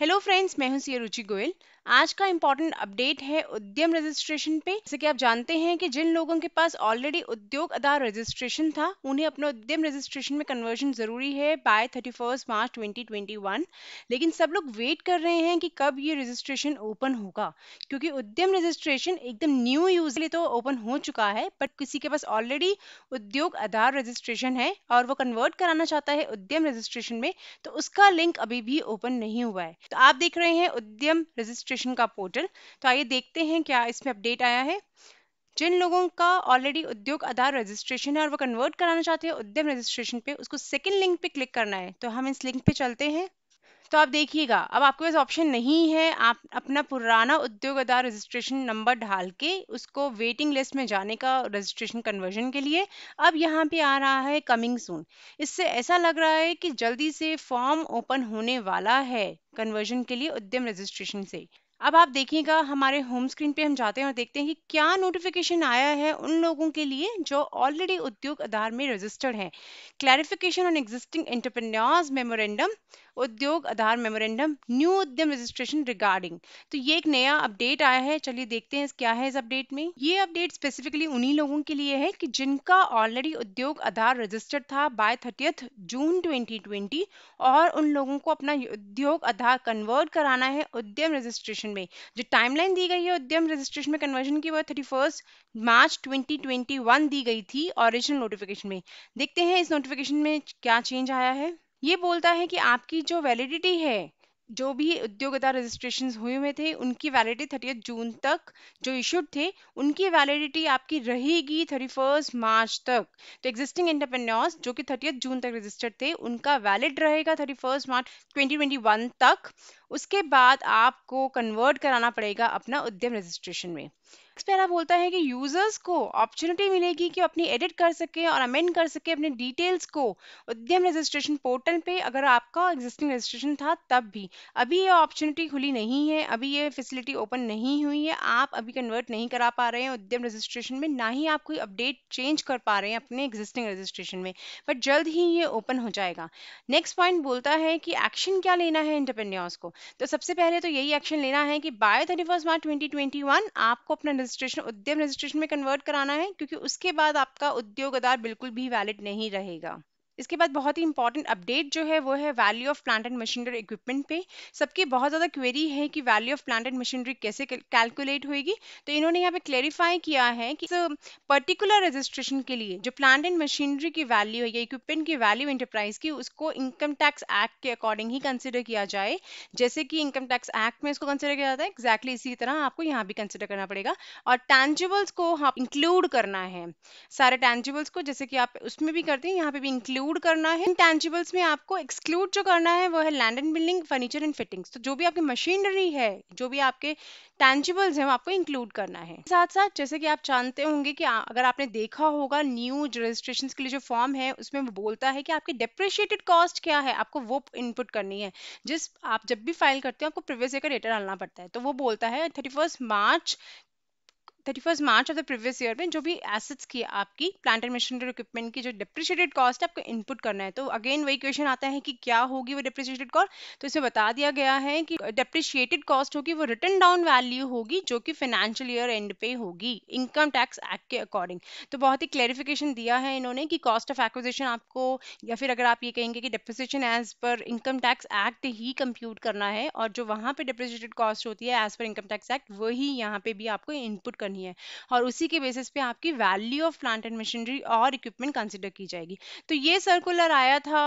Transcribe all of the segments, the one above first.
hello friends मैं हूं सी रुचि गोयल आज का इम्पोर्टेंट अपडेट है उद्यम रजिस्ट्रेशन पे जैसे कि आप जानते हैं कि जिन लोगों के पास ऑलरेडी उद्योग आधार रजिस्ट्रेशन था उन्हें अपना उद्यम रजिस्ट्रेशन में कन्वर्जन जरूरी है बाय थर्टी फर्स्ट मार्च 2021 लेकिन सब लोग वेट कर रहे हैं कि कब ये रजिस्ट्रेशन ओपन होगा क्योंकि उद्यम रजिस्ट्रेशन एकदम न्यू यूज तो ओपन हो चुका है बट किसी के पास ऑलरेडी उद्योग आधार रजिस्ट्रेशन है और वो कन्वर्ट कराना चाहता है उद्यम रजिस्ट्रेशन में तो उसका लिंक अभी भी ओपन नहीं हुआ है तो आप देख रहे हैं उद्यम रजिस्ट्रेशन का पोर्टल तो आइए देखते हैं क्या इसमें अपडेट आया है जिन लोगों का ऑलरेडी उद्योग आधार रजिस्ट्रेशन है और वो कन्वर्ट कराना चाहते हैं उद्यम रजिस्ट्रेशन पे उसको सेकंड लिंक पे क्लिक करना है तो हम इस लिंक पे चलते हैं तो आप देखिएगा अब आपके पास ऑप्शन नहीं है आप अपना पुराना उद्योग आधार रजिस्ट्रेशन नंबर ढाल के उसको वेटिंग लिस्ट में जाने का रजिस्ट्रेशन कन्वर्जन के लिए अब यहाँ पे आ रहा है कमिंग सून इससे ऐसा लग रहा है कि जल्दी से फॉर्म ओपन होने वाला है कन्वर्जन के लिए उद्यम रजिस्ट्रेशन से अब आप देखिएगा हमारे होम स्क्रीन पे हम जाते हैं और देखते हैं कि क्या नोटिफिकेशन आया है उन लोगों के लिए जो ऑलरेडी उद्योग आधार में रजिस्टर्ड हैं clarification on existing entrepreneurs memorandum Udyog Aadhaar memorandum new Udyam registration regarding तो ये एक नया अपडेट आया है चलिए देखते हैं क्या है इस अपडेट में ये अपडेट स्पेसिफिकली उन्हीं लोगों के लिए है कि जिनका ऑलरेडी उद्योग आधार रजिस्टर्ड था बाय थर्टियथ जून 2020 और उन लोगों को अपना उद्योग आधार कन्वर्ट कराना है उद्यम रजिस्ट्रेशन में जो टाइमलाइन दी गई है उद्यम रजिस्ट्रेशन में कन्वर्जन की वह थर्टी मार्च 2021 दी गई थी ओरिजिनल नोटिफिकेशन में देखते हैं इस नोटिफिकेशन में क्या चेंज आया है ये बोलता है कि आपकी जो वैलिडिटी है जो भी उद्योगता रजिस्ट्रेशन हुए हुए थे उनकी वैलिडिटी थर्टी जून तक जो इशूड थे उनकी वैलिडिटी आपकी रहेगी थर्टी फर्स्ट मार्च तक तो एग्जिस्टिंग एंटरप्रेन्योर्स जो कि थर्टी जून तक रजिस्टर्ड थे उनका वैलिड रहेगा thirty first March twenty twenty one तक उसके बाद आपको कन्वर्ट कराना पड़ेगा अपना उद्यम रजिस्ट्रेशन में पहला बोलता है कि यूजर्स को अपॉर्चुनिटी मिलेगी कि अपनी एडिट कर सके और अमेंड कर सके अपने डिटेल्स को उद्यम रजिस्ट्रेशन पोर्टल पे अगर आपका एग्जिस्टिंग रजिस्ट्रेशन था तब भी अभी ये अपॉर्चुनिटी खुली नहीं है अभी ये फैसिलिटी ओपन नहीं हुई है आप अभी कन्वर्ट नहीं करा पा रहे हैं उद्यम रजिस्ट्रेशन में ना ही आप कोई अपडेट चेंज कर पा रहे हैं अपने एग्जिस्टिंग रजिस्ट्रेशन में बट जल्द ही ये ओपन हो जाएगा नेक्स्ट पॉइंट बोलता है कि एक्शन क्या लेना है इंटरप्रेन्योर्स को तो सबसे पहले तो यही एक्शन लेना है कि बाय थर्टी मार्च ट्वेंटी आपको अपना रजिस्ट्रेशन उद्यम रजिस्ट्रेशन में कन्वर्ट कराना है क्योंकि उसके बाद आपका उद्योग आधार बिल्कुल भी वैलिड नहीं रहेगा इसके बाद बहुत ही इंपॉर्टेंट अपडेट जो है वो है value of plant and machinery equipment पे सबकी बहुत ज़्यादा क्वेरी है कि value of plant and machinery कैसे कैलकुलेट होगी तो इन्होंने यहाँ पे क्लेरिफाई किया है कि पर्टिकुलर रजिस्ट्रेशन के लिए जो प्लांट एंड मशीनरी की वैल्यू है या इक्विपमेंट की वैल्यू इंटरप्राइज की उसको इनकम टैक्स एक्ट के अकॉर्डिंग ही कंसिडर किया जाए जैसे कि इनकम टैक्स एक्ट में इसको कंसिडर किया जाता है एक्जैक्टली exactly इसी तरह आपको यहाँ भी कंसिडर करना पड़ेगा और टैंजिबल्स को हाँ इंक्लूड करना है सारे टैंजिबल्स को जैसे कि आप उसमें भी करते हैं यहाँ पे भी इंक्लूड इंक्लूड करना है इंटेंजिबल्स में आपको एक्सक्लूड जो करना है वो है land and building furniture and fittings तो जो भी आपकी मशीनरी है जो भी आपके टेंजिबल्स हैं वो आपको इंक्लूड करना है साथ साथ जैसे कि आप जानते होंगे कि अगर आपने देखा होगा न्यू रजिस्ट्रेशन के लिए जो फॉर्म है उसमें वो बोलता है कि आपके डिप्रिशिएटेड कॉस्ट क्या है आपको वो इनपुट करनी है जिस आप जब भी फाइल करते हो आपको प्रीवियस ईयर का डेटा डालना पड़ता है तो वो बोलता है thirty March thirty first March of the previous year में जो भी एसेट्स की आपकी प्लांट एंड मशीनरी इक्विपमेंट की जो डिप्रिशिएटेड कॉस्ट है आपको इनपुट करना है तो अगेन वही क्वेश्चन आता है कि क्या होगी वो डिप्रिशिएटेड कॉस्ट तो इसे बता दिया गया है कि डिप्रिशिएटेड कॉस्ट होगी वो रिटर्न डाउन वैल्यू होगी जो कि फाइनेंशियल ईयर एंड पे होगी इनकम टैक्स एक्ट के अकॉर्डिंग तो बहुत ही क्लेरिफिकेशन दिया है इन्होंने कि कॉस्ट ऑफ एक्विजिशन आपको या फिर अगर आप ये कहेंगे कि depreciation as per income tax act ही कंप्यूट करना है और जो वहाँ पर डिप्रिशिएटेड कॉस्ट होती है as per income tax act वही यहाँ पे भी आपको इनपुट करना बनी है और उसी के बेसिस पे आपकी value of plant and machinery और इक्विपमेंट कंसिडर की जाएगी तो ये सर्कुलर आया था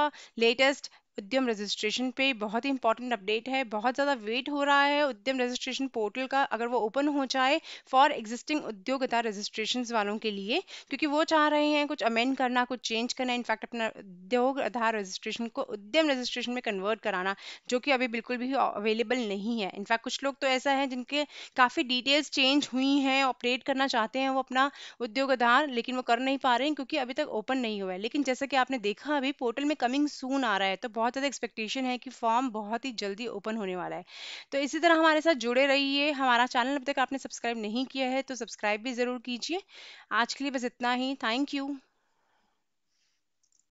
लेटेस्ट उद्यम रजिस्ट्रेशन पे बहुत ही इंपॉर्टेंट अपडेट है बहुत ज़्यादा वेट हो रहा है उद्यम रजिस्ट्रेशन पोर्टल का अगर वो ओपन हो जाए फॉर एग्जिस्टिंग उद्योग रजिस्ट्रेशन वालों के लिए क्योंकि वो चाह रहे हैं कुछ अमेंड करना कुछ चेंज करना इनफैक्ट अपना उद्योग आधार रजिस्ट्रेशन को उद्यम रजिस्ट्रेशन में कन्वर्ट कराना जो कि अभी बिल्कुल भी अवेलेबल नहीं है इनफैक्ट कुछ लोग तो ऐसा है जिनके काफ़ी डिटेल्स चेंज हुई हैं ऑपरेट करना चाहते हैं वो अपना उद्योग आधार लेकिन वो कर नहीं पा रहे हैं क्योंकि अभी तक ओपन नहीं हुआ है लेकिन जैसा कि आपने देखा अभी पोर्टल में कमिंग सून आ रहा है तो बहुत बहुत ज़्यादा एक्सपेक्टेशन है कि फॉर्म बहुत ही जल्दी ओपन होने वाला है तो इसी तरह हमारे साथ जुड़े रहिए हमारा चैनल अब तक आपने सब्सक्राइब नहीं किया है तो सब्सक्राइब भी ज़रूर कीजिए आज के लिए बस इतना ही थैंक यू